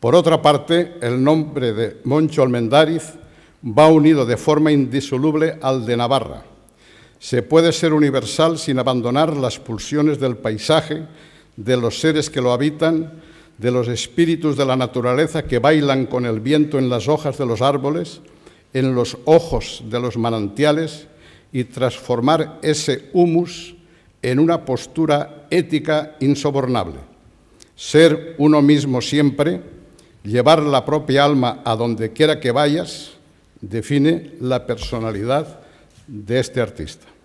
Por otra parte, el nombre de Moncho Almendariz va unido de forma indisoluble al de Navarra. Se puede ser universal sin abandonar las pulsiones del paisaje, de los seres que lo habitan, de los espíritus de la naturaleza que bailan con el viento en las hojas de los árboles, en los ojos de los manantiales y transformar ese humus en una postura ética insobornable. Ser uno mismo siempre, Llevar la propia alma a donde quiera que vayas define la personalidad de este artista.